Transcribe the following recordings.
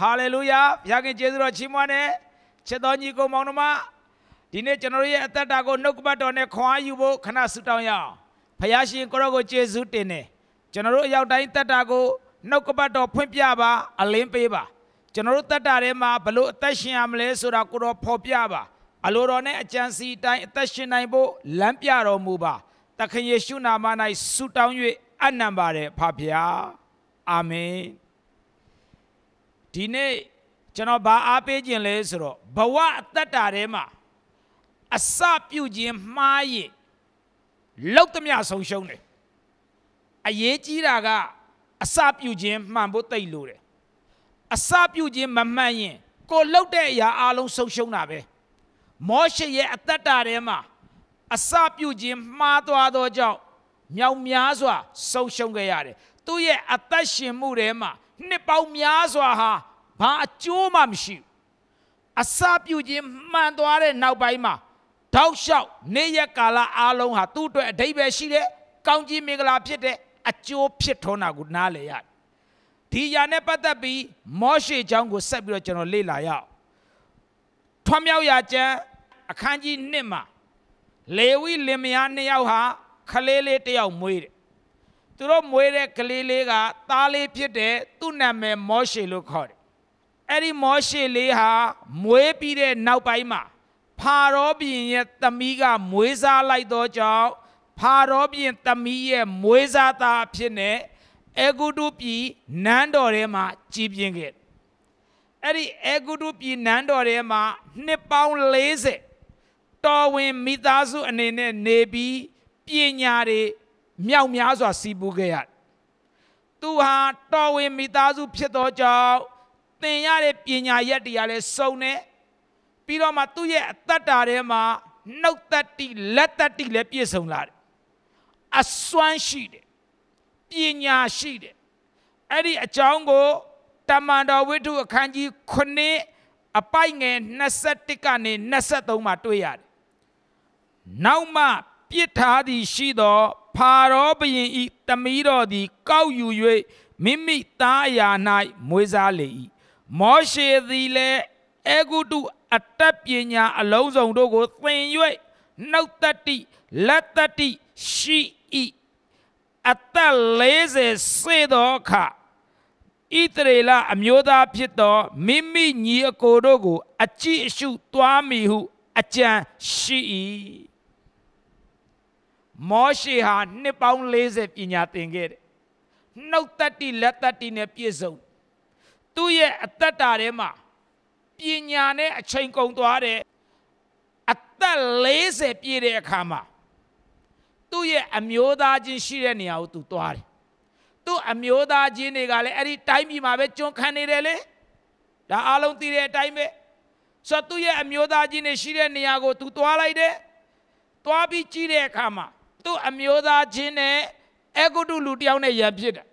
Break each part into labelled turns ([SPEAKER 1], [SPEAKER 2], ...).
[SPEAKER 1] ဟာလေလုယာဘုရားခင်ကျေးဇူးတော်ချီးမွမ်းတယ်ချစ်တော်ညီကိုမောင်နှမဒီနေ့ကျွန်တော်ရဲ့အသက်တာကိုနှုတ်ကပတ်တော်နဲ့ခွန်အားယူဖို့ခဏဆုတောင်းရအောင်ဘုရားရှင်ကိုရောကိုကျေးဇူးတင်တယ်ကျွန်တော်တို့အရောက်တိုင်းသက်တာကိုနှုတ်ကပတ်တော်ဖွင့်ပြပါအလင်းပေးပါကျွန်တော်တို့သက်တာထဲမှာဘလို့အသက်ရှင်ရမလဲဆိုတာကိုတော့ဖော်ပြပါအလိုတော်နဲ့အကြံစီတိုင်းအသက်ရှင်နိုင်ဖို့လမ်းပြတော်မူပါသခင်ယေရှုနာမ၌ဆုတောင်း၍အနံပါတယ်ဖဖျားအာမင်ဒီနေ့ကျွန်တော်ဘာအားပေးခြင်းလဲဆိုတော့ဘဝအတ္တထဲမှာအစပြုခြင်း မှားရည်လောက်တမျှဆုံးရှုံးတယ်အရေးကြီးတာကအစပြုခြင်းမှန်ဖို့တိတ်လို့တယ်အစပြုခြင်းမမှန်ရင်ကိုလောက်တဲ့အရာအလုံးဆုံးရှုံးတာပဲမောရှေရဲ့အတ္တထဲမှာအစပြုခြင်းမှားသွားသောကြောင့်မြောင်များစွာ ဆုံးရှုံးခဲ့ရတယ်သူ့ရဲ့အသက်ရှင်မှုထဲမှာနှစ်ပေါင်းများစွာဟာဘာအကျိုးမှမရှိဘူးအစပြုခြင်းမှန်သွားတဲ့နောက်ပိုင်းမှာတောက်လျှောက်နေရကာလအားလုံးဟာသူ့အတွက်အဓိပ္ပာယ်ရှိတဲ့ကောင်းကြီးမင်္ဂလာဖြစ်တဲ့အကျိုးဖြစ်ထွန်းတာကိုနားလည်ရတယ်ဒီຢာနဲ့ပတ်သက်ပြီးမောရှေเจ้าကိုဆက်ပြီးတော့ကျွန်တော်လေ့လာရအောင်ထွမြောက်ရာကျမ်းအခန်းကြီး1မှာလေဝိလင်မယားနှစ်ယောက်ဟာခလေးလေးတစ်ယောက်မွေးတယ်သူတို့မွေးတဲ့ကလေးလေးကသားလေးဖြစ်တယ်သူ့နာမည်မောရှေလို့ခေါ်တယ်အဲ့ဒီမောရှေလေးဟာ မွေးပြီးတဲ့နောက်ပိုင်းမှာဖာရောဘုရင်ရဲ့သမီးကမွေးစားလိုက်တော့ကြောင့်ဖာရောဘုရင်သမီးရဲ့မွေးစားသားဖြစ်နေအေဂုတုပြည်နန်းတော်ထဲမှာကြီးပြင်းခဲ့အဲ့ဒီအေဂုတုပြည်နန်းတော်ထဲမှာနှစ်ပေါင်း40တော်ဝင်မိသားစုအနေနဲ့နေပြီးပညာတွေမြောက်များစွာစီးပူးခဲ့ရသူဟာ တော်ဝင်မိသားစုဖြစ်သောကြောင့်သင်ရတဲ့ပညာရက်တရားလဲစုံနေပြီးတော့မှသူ့ရဲ့အတ္တထဲမှာနှုတ်တတ္တိလက်တတ္တိလည်းပြည့်စုံလာတယ်အစွမ်းရှိတယ်ပညာရှိတယ်အဲ့ဒီအကြောင်းကိုတမန်တော်ဝိတ္ထုအခန်းကြီး9အပိုက်ငယ်21ကနေ23မှာတွေ့ရတယ်နောက်မှပြစ်ထားသည်ရှိသောဘာရောဘရင်ဤတမီးတော်သည် ကောက်ယူ၍မိမိသားအရာ၌မွေးစားလေ၏မောရှေသည်လည်းအေဂုတုအတတ်ပညာအလုံးစုံတို့ကိုသင်၍နှုတ်တတ္တိလက်တတ္တိရှိ၏အသက်40စေသောအခါဣသရေလအမျိုးသားဖြစ်သောမိမိညီအကိုတို့ကိုအကြည့်အရှုသွားမိဟုအကြံရှိ၏မောရှေဟာနှစ်ပေါင်း40ပညာသင်ခဲ့တယ်နှုတ်တတ္တိလက်တတ္တိနဲ့ပြည့်စုံသူ့ရဲ့အသက်တာထဲမှာပညာနဲ့အချိန်ကုန်သွားတယ်အသက်40ပြည့်တဲ့အခါမှာသူ့ရဲ့အမျိုးသားချင်း ရှိတဲ့နေရာကို သူသွားတယ်သူ့အမျိုးသားချင်းတွေကလည်းအဲ့ဒီတိုင်းပြည်မှာပဲကျွန်ခံနေတယ်လေဒါအားလုံးသိတဲ့အတိုင်းပဲဆိုတော့သူ့ရဲ့အမျိုးသားချင်းတွေရှိတဲ့နေရာကိုသူသွားလိုက်တယ်သွားပြီးကြည့်တဲ့အခါမှာသူ့အမျိုးသားချင်းနဲ့အဂုတုလူတယောက်နဲ့ရံဖြစ်တာ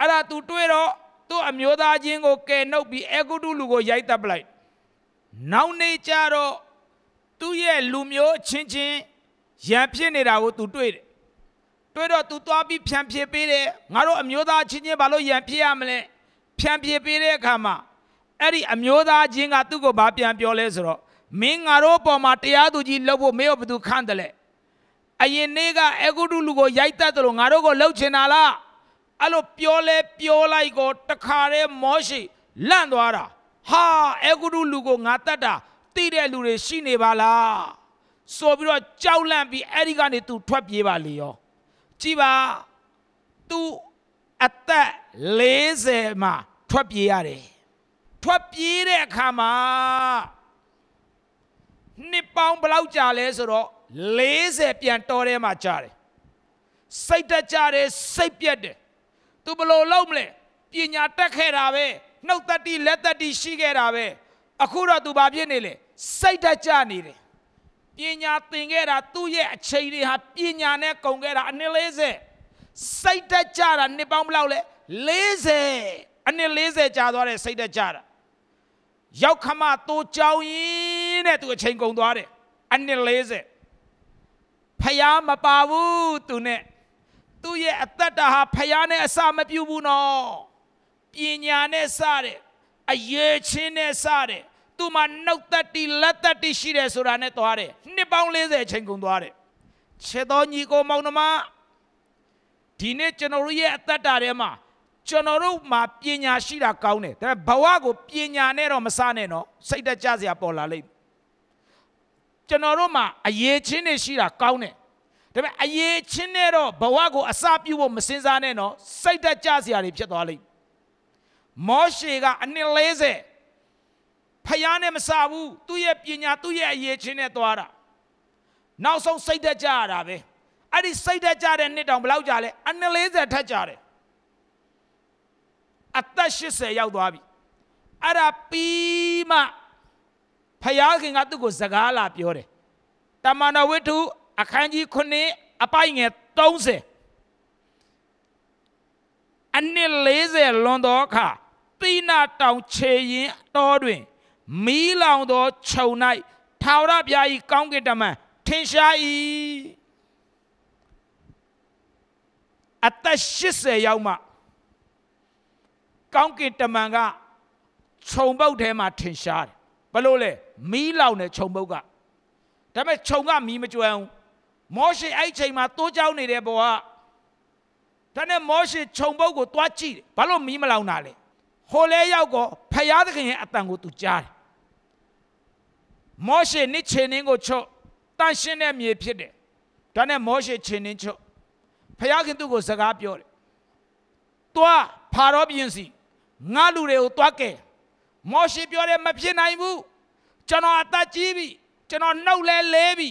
[SPEAKER 1] အဲ့ဒါသူတွေ့တော့သူ့အမျိုးသားချင်းကိုကယ်နှုတ်ပြီးအဂုတုလူကိုရိုက်တပ်ပလိုက်နောက်နေ့ကျတော့သူ့ရဲ့လူမျိုးချင်းချင်းရံဖြစ်နေတာကိုသူတွေ့တယ်တွေ့တော့သူသွားပြီးဖြန့်ဖြစ်ပေးတယ်ငါတို့အမျိုးသားချင်းချင်းဘာလို့ရံဖြစ်ရမလဲဖြန့်ဖြစ်ပေးတဲ့အခါမှာအဲ့ဒီအမျိုးသားချင်းကသူ့ကိုဘာပြန်ပြောလဲဆိုတော့မင်းငါတို့အပေါ်မှာတရားသူကြီးလှုပ်ဖို့မင်းတို့ဘယ်သူခန့်တယ်လဲအရင်နေ့ကအေဂုတုလူကိုရိုက်တတ်တယ်လို့ငါတို့ကိုလှုပ်ချင်တာလားအဲ့လိုပြောလဲပြောလိုက်ကို တခါတည်းမောရှိလန့်သွားတာဟာအေဂုတုလူကိုငါတတ်တာတိတဲ့လူတွေရှိနေပါလားဆိုပြီးတော့ကြောက်လန့်ပြီးအဲ့ဒီကနေ तू ထွက်ပြေးပါလေရောကြည်ပါ तू အသက်40မှာထွက်ပြေးရတယ်ထွက်ပြေးတဲ့အခါမှာနှစ်ပေါင်းဘလောက်ကြာလဲဆိုတော့40ပြန်တော်ထဲမှာကြားတယ်စိတ်တက်ကြတယ်စိတ်ပြက်တယ်သူဘလို့လုံးမလဲပညာတက်ခဲ့တာပဲနှုတ်သက်တိလက်သက်တိရှိခဲ့တာပဲအခုတော့သူဘာဖြစ်နေလဲစိတ်တက်ကြနေတယ်ပညာသင်ခဲ့တာ သူ့ရဲ့အချိန်တွေဟာပညာနဲ့ကုန်ခဲ့တာအနည်း40စိတ်တက်ကြတာနှစ်ပေါင်းဘလောက်လဲ40အနည်း40ကြာသွားတယ်စိတ်တက်ကြတာရောက်ခမတိုးချောင်းရင်တဲ့သူအချိန်ကုန်သွားတယ်အနည်း40ဖယားမပါဘူးသူနဲ့သူ့ရဲ့အသက်တာဟာဖယားနဲ့အစမပြုတ်ဘူးနော်ပညာနဲ့စတဲ့အရေးချင်းနဲ့စတဲ့သူမှာနှုတ်သက်တီလက်သက်တီရှိတယ်ဆိုတာနဲ့သွားတယ်နှစ်ပေါင်း40ချိန်ကုန်သွားတယ်ခြေတော်ညီကိုမောင်နှမဒီနေ့ကျွန်တော်တို့ရဲ့အသက်တာထဲမှာကျွန်တော်တို့မှာပညာရှိတာကောင်းတယ်ဒါပေမဲ့ဘဝကိုပညာနဲ့တော့မစနဲ့နော်စိတ်တကြစရာပေါ်လာလိမ့်ကျွန်တော်တို့မှာအရေးချင်းတွေရှိတာကောင်းတယ်ဒါပေမဲ့အရေးချင်းတွေတော့ဘဝကိုအစပြုဖို့မစင်စားနဲ့နော်စိတ်တက်ကြစရာတွေဖြစ်သွားလိမ့်မောရှေကအနှစ်40ဖယားနဲ့မစဘူးသူ့ရဲ့ပညာသူ့ရဲ့အရေးချင်းနဲ့သွားတာနောက်ဆုံးစိတ်တက်ကြရတာပဲအဲ့ဒီစိတ်တက်ကြတဲ့နှစ်တောင်ဘယ်လောက်ကြာလဲအနှစ်40ထက်ကြာတယ်အသက်80ရောက်သွားပြီအဲ့ဒါပြီးမှဖယားခင်ကသူ့ကိုစကားလာပြောတယ်တမန်တော်ဝိတ္ထုအခန်းကြီး9အပိုင်ငယ်30အနှစ်40လွန်သောအခါတိနာတောင်ခြေရင်တော်တွင်မီးလောင်သောခြုံ၌ထာဝရဘုရား၏ကောင်းကင်တမန်ထင်ရှား၏အသက်80ရောက်မှကောင်းကင်တမန်ကခြုံပုတ်ထဲမှာထင်ရှားတယ်ဘလို့လဲမီးလောင်တဲ့ခြုံပုတ်ကဒါပေမဲ့ခြုံကမီးမကျွမ်းဘူးမောရှေအဲ့ချိန်မှာတိုးကြောင်းနေတဲ့ဘောကဒါနဲ့မောရှေခြုံပုတ်ကိုသွားကြည့်တယ်ဘာလို့မီးမလောင်တာလဲဟိုလဲရောက်တော့ဖယားသခင်ရဲ့အတန်ကိုသူကြားတယ်မောရှေနှစ်ခြေနှင်းကိုချော့တန်ရှင်းတဲ့မြေဖြစ်တယ်ဒါနဲ့မောရှေခြေနှင်းချော့ဖယားခင်သူ့ကိုစကားပြောတယ်တွားဖာရောပြင်စီငါလူတွေကိုတွားကဲမော်ရှိပြောတယ်မဖြစ်နိုင်ဘူးကျွန်တော်အသက်ကြီးပြီကျွန်တော်နှုတ်လဲလဲပြီ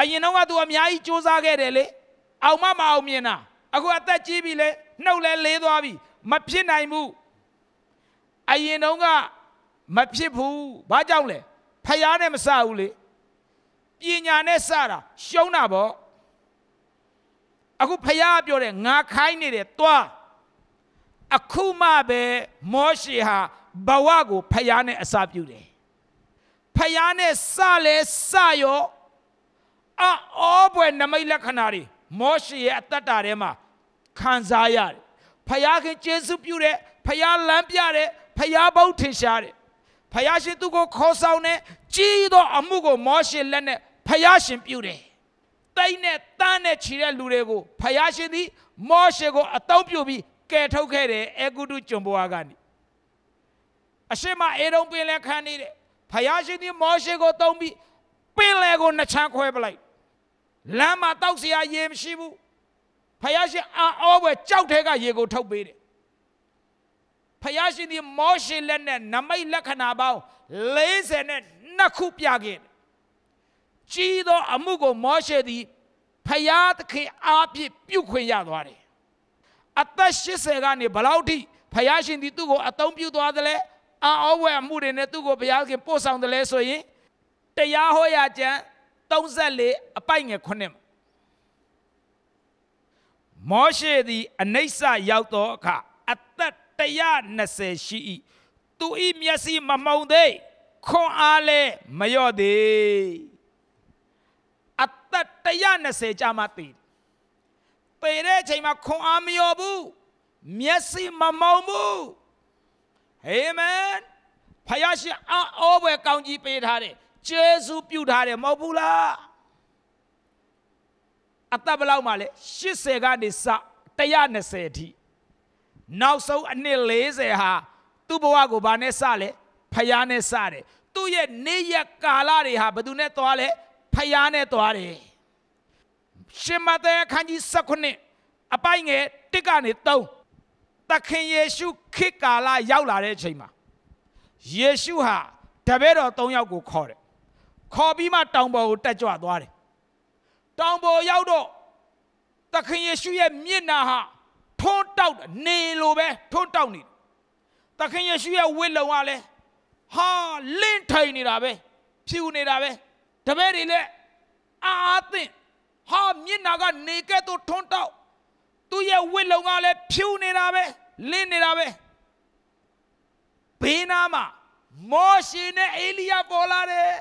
[SPEAKER 1] အရင်တော့ကသူအများကြီးစူးစမ်းခဲ့တယ်လေအောင်မမအောင်မြင်တာအခုအသက်ကြီးပြီလေနှုတ်လဲလဲသွားပြီ မဖြစ်နိုင်ဘူးအရင်တော့ကမဖြစ်ဘူးဘာကြောင့်လဲဖျားနဲ့မစဘူးလေပညာနဲ့စတာရှုံးတာပေါ့အခုဖျားပြောတယ်ငါခိုင်းနေတယ်သွားအခုမှပဲမောရှိဟာဘဝကိုဖယားနဲ့အစပြုတယ်ဖယားနဲ့စလဲစရောအောဘွယ်နမိတ်လက္ခဏာတွေမောရှေရဲ့အတ္တတာထဲမှာခံစားရတယ်ဖယားခင်ကျေးဇူးပြုတယ်ဖယားလမ်းပြတယ်ဖယားဘုတ်ထင်ရှားတယ်ဖယားရှင်သူကိုခေါ်ဆောင်တယ်ကြီးသော အမှုကို မောရှေလက်နဲ့ဖယားရှင်ပြုတယ်တိတ်နဲ့တန်းနဲ့ခြေတဲ့လူတွေကိုဖယားရှင်သည် မောရှေကိုအတုံးပြုပြီးကယ်ထုတ်ခဲ့တယ်အေဂုတုကျွန်ဘွားကနေအရှိမအေတုံပင်လဲခံနေတယ်ဖယားရှင်ဒီမောရှေကိုတုံးပြီးပင်လဲကိုနှစ်ချမ်းခွဲပလိုက်လမ်းမှာတောက်စရာရေမရှိဘူးဖယားရှင်အာအောပွဲကြောက်ထဲကရေကိုထုတ်ပေးတယ်ဖယားရှင်ဒီမောရှေလက်နဲ့နမိတ်လက္ခဏာပေါင်း40နဲ့နှစ်ခုပြခဲ့တယ်ကြီးသော အမှုကိုမောရှေသည်ဖယားသခင်အားဖြင့်ပြုခွင့်ရသွားတယ်အသက်80ကနေဘလောက်ထိဖယားရှင်ဒီသူ့ကိုအသုံးပြုသွားသလဲအာအောဝဲမှုတွေနဲ့သူ့ကိုဘုရားခင်ပို့ဆောင်တယ်လဲဆိုရင်တရားဟောရာကျမ်း34အပိုက်ငယ်9မောရှေသည် အနိစ္စရောက်သောအခါအသက်120ရှိ၏သူ၏မျက်စိမမှုန်သေးခွန်အားလည်းမလျော့သေးအသက်120ကြာမှသေပေတဲ့အချိန်မှာခွန်အားမလျော့ဘူးမျက်စိမမှုန်ဘူးအာမင်ဖယားရှင်အောဘွယ်ကောင်းကြီးပေးထားတယ်ဂျေစုပြုထားတယ်မဟုတ်ဘူးလားအသက်ဘယ်လောက်မှလဲ80ကနေစ120အထိနောက်ဆုံးအနှစ်40ဟာသူ့ဘဝကိုဗာနဲ့စလဲဖယားနဲ့စတယ်သူ့ရဲ့နေရကာလတွေဟာဘသူနဲ့သွားလဲဖယားနဲ့သွားတယ်ရှင်မသက်အခန်းကြီး19အပိုင်ငယ်1ကနေ3ခင်ယေရှုခေတ်ကာလရောက်လာတဲ့အချိန်မှာယေရှုဟာတပည့်တော်၃ယောက်ကိုခေါ်တယ်ခေါ်ပြီးမှတောင်ပေါ်ကိုတက်ကြွသွားတယ်တောင်ပေါ်ရောက်တော့သခင်ယေရှုရဲ့မျက်နှာဟာထွန်းတောက်နေလိုပဲထွန်းတောက်နေတယ်သခင်ယေရှုရဲ့ဝိလုံကလည်းဟာလင့်ထိုင်နေတာပဲဖြူနေတာပဲတပည့်တွေလည်းအာအသင့်ဟာမျက်နှာကနေကဲ့သို့ထွန်းတောက်သူ့ရဲ့ဝိလုံကလည်းဖြူနေတာပဲလင့်နေတာပဲဘေးနားမှာမောရှိနဲ့အေလိယပေါ်လာတယ်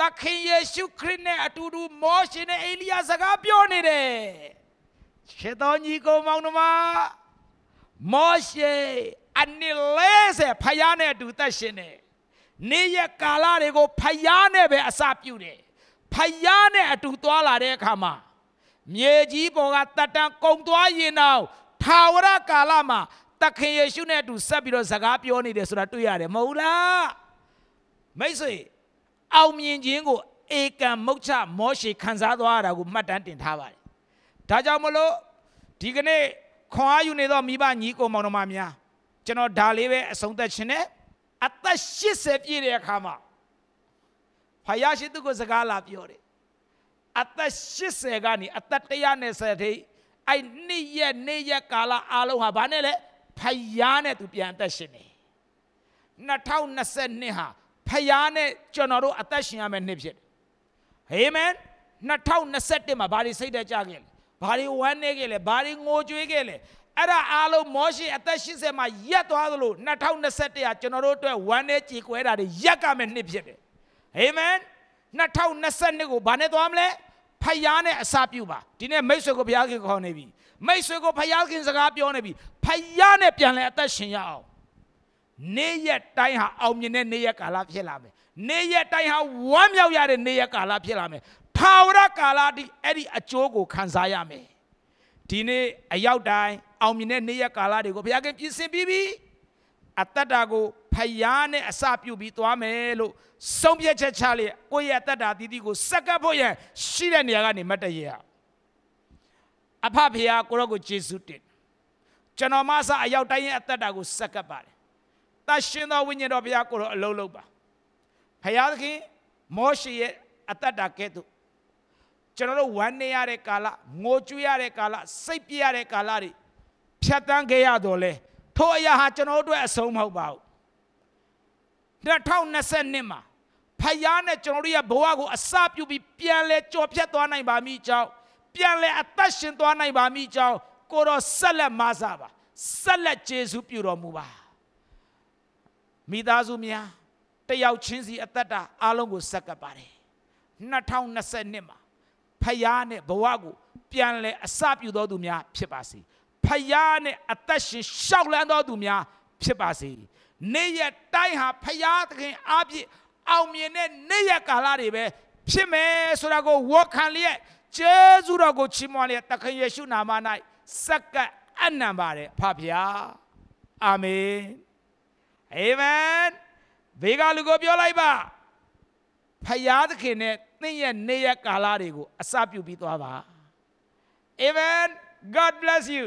[SPEAKER 1] သခင်ယေရှုခရစ်နဲ့အတူတူမောရှိနဲ့အေလိယစကားပြောနေတယ်ခြေတော်ညီကောင်မောင်နှမမောရှိအနှစ်လေးဆယ်ဖယားနဲ့အတူသက်ရှင်တယ်နေ့ရက်ကာလတွေကိုဖယားနဲ့ပဲအစပြုတယ်ဖယားနဲ့အတူသွားလာတဲ့အခါမှာမြေကြီးပေါ်ကတတန်ကုံသွားရင်တော့ထာဝရကာလမှာတခင်ယေရှုနဲ့အတူဆက်ပြီးတော့စကားပြောနေတယ်ဆိုတာတွေ့ရတယ်မဟုတ်လားမိတ်ဆွေအောင်မြင်ခြင်းကိုဧကံမုတ်ချမောရှေခံစားသွားရတာကိုမှတ်တမ်းတင်ထားပါတယ်ဒါကြောင့်မလို့ဒီကနေ့ခွန်အားယူနေသောမိဘညီကိုမောင်နှမများကျွန်တော်ဒါလေးပဲအဆုံးသက်ခြင်းနဲ့အသက်80ပြည့်တဲ့အခါမှာဖယားရှိသူကိုစကားလာပြောတယ်အသက်80ကနေအသက်130ထိအဲ့နှစ်ရက်နေ့ရက်ကာလအားလုံးဟာဘာနဲ့လဲဖယားနဲ့သူပြန်အသက်ရှင်နေ2022ဟာဖယားနဲ့ကျွန်တော်တို့အသက်ရှင်ရမယ့်နှစ်ဖြစ်တယ်အာမင်2021မှာဘာတွေစိတ်တက်ကြခဲ့လဲဘာတွေဝမ်းနေခဲ့လဲဘာတွေငိုကြွေးခဲ့လဲအဲ့ဒါအားလုံးမောရှိအသက်80မှာရက်သွားသလို2021ဟာကျွန်တော်တို့အတွက်ဝမ်းနေကြေကွဲတာတွေရက်ကမဲ့နှစ်ဖြစ်တယ်အာမင်2022ကိုဘာနဲ့သွားမလဲဖယားနဲ့အစာပြုပါဒီနေ့မိတ်ဆွေကိုဘုရားခင်ခေါ်နေပြီမိတ်ဆွေကိုဘုရားခင်စကားပြောနေပြီဖယားနဲ့ပြန်လဲအသက်ရှင်ရအောင်နေ့ရက်တိုင်းဟာအောင်မြင်တဲ့နေ့ရက်ကာလဖြစ်လာမယ်နေ့ရက်တိုင်းဟာဝမ်းမြောက်ရတဲ့နေ့ရက်ကာလဖြစ်လာမယ်ထာဝရကာလဒီအဲ့ဒီအကျိုးကိုခံစားရမယ်ဒီနေ့အရောက်တိုင်းအောင်မြင်တဲ့နေ့ရက်ကာလတွေကိုဘုရားခင်ပြင်ဆင်ပြီးပြီအတ္တတာကိုဖယားနဲ့အစပြုတ်ပြီးသွားမယ်လို့ဆုံးဖြတ်ချက်ချလျက်ကိုယ့်ရဲ့တတ်တာတီးတီးကိုစက္ကပ်ဖို့ရန်ရှိတဲ့နေရာကနေမတရရအဖဖယားကိုရောကိုယေရှုတင်ကျွန်တော်မဆအရောက်တိုင်းရဲ့အသက်တာကိုစက္ကပ်ပါတယ်တရှင်သောဝိညာဉ်တော်ဖယားကိုရောအလုံးလုံးပါဖယားသခင်မောရှေရဲ့အသက်တာကဲ့သို့ကျွန်တော်တို့ဝမ်းနေရတဲ့ကာလငိုကြွေးရတဲ့ကာလစိတ်ပြရတဲ့ကာလတွေဖြတ်တန်းခဲ့ရတော့လေထို့အရာဟာကျွန်တော်တို့အတွက်အဆုံးမဟုတ်ပါဘူး2022မှာဖယားနဲ့ကျွန်တော်တို့ရဲ့ဘဝကိုအစပြုပြီးပြန်လဲကြော်ဖြတ်သွားနိုင်ပါမိကြောင်းပြန်လဲအသက်ရှင်သွားနိုင်ပါမိကြောင်းကိုတော်ဆက်လက်မဆာပါဆက်လက်ကျေးဇူးပြုတော်မူပါမိသားစုများတယောက်ချင်းစီအသက်တာ အားလုံးကိုဆက်ကပ်ပါတယ်2022မှာဖယားနဲ့ဘဝကိုပြန်လဲအစပြုတော်သူများ ဖြစ်ပါစေဖယားနဲ့အသက်ရှင်ရှောက်လန်းတော်သူများ ဖြစ်ပါစေနေ့ရက်တိုင်းဟာဖရာသခင်အပြည့် အောင်မြင်တဲ့နေ့ရက်ကာလတွေပဲဖြစ်မယ်ဆိုတာကိုဝေါ်ခံလျက်ကျေးဇူးတော်ကို ချီးမွမ်းလျက်သခင်ယေရှုနာမ၌စက္ကပ်အနံပါတယ်ဖဖျားအာမင်အာမင်ဘေကလူကိုပြောလိုက်ပါဖရာသခင်နဲ့သင်ရဲ့နေရကာလတွေကိုအစပြုပြီးသွားပါအာမင် God bless you